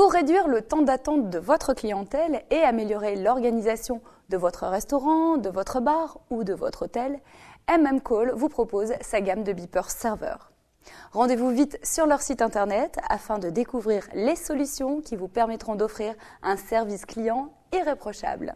Pour réduire le temps d'attente de votre clientèle et améliorer l'organisation de votre restaurant, de votre bar ou de votre hôtel, MM Call vous propose sa gamme de beepers serveurs. Rendez-vous vite sur leur site internet afin de découvrir les solutions qui vous permettront d'offrir un service client irréprochable.